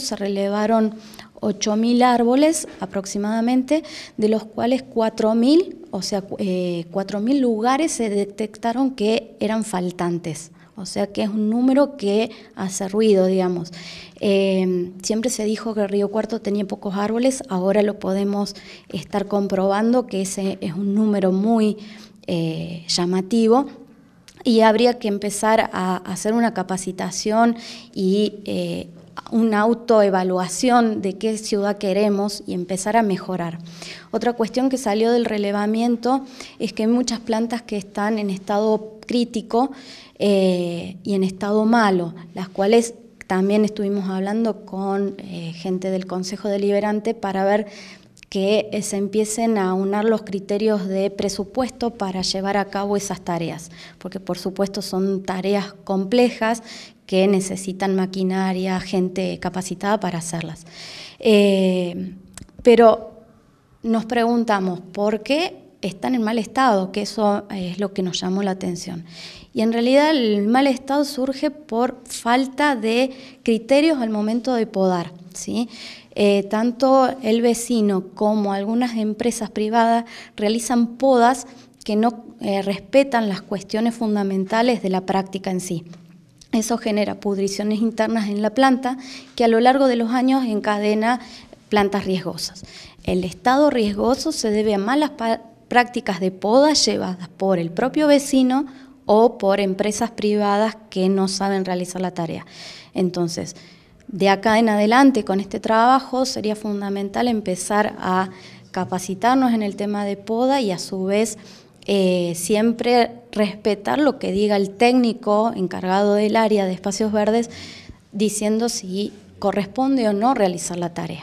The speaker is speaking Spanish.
Se relevaron 8.000 árboles aproximadamente, de los cuales 4.000, o sea, 4.000 eh, lugares se detectaron que eran faltantes. O sea que es un número que hace ruido, digamos. Eh, siempre se dijo que Río Cuarto tenía pocos árboles, ahora lo podemos estar comprobando que ese es un número muy eh, llamativo y habría que empezar a hacer una capacitación y una autoevaluación de qué ciudad queremos y empezar a mejorar. Otra cuestión que salió del relevamiento es que hay muchas plantas que están en estado crítico eh, y en estado malo, las cuales también estuvimos hablando con eh, gente del Consejo Deliberante para ver que eh, se empiecen a unar los criterios de presupuesto para llevar a cabo esas tareas, porque por supuesto son tareas complejas que necesitan maquinaria, gente capacitada para hacerlas. Eh, pero nos preguntamos por qué están en mal estado, que eso eh, es lo que nos llamó la atención. Y en realidad el mal estado surge por falta de criterios al momento de podar. ¿sí? Eh, tanto el vecino como algunas empresas privadas realizan podas que no eh, respetan las cuestiones fundamentales de la práctica en sí. Eso genera pudriciones internas en la planta que a lo largo de los años encadena plantas riesgosas. El estado riesgoso se debe a malas prácticas de poda llevadas por el propio vecino o por empresas privadas que no saben realizar la tarea. Entonces, de acá en adelante con este trabajo sería fundamental empezar a capacitarnos en el tema de poda y a su vez eh, siempre respetar lo que diga el técnico encargado del área de espacios verdes diciendo si corresponde o no realizar la tarea.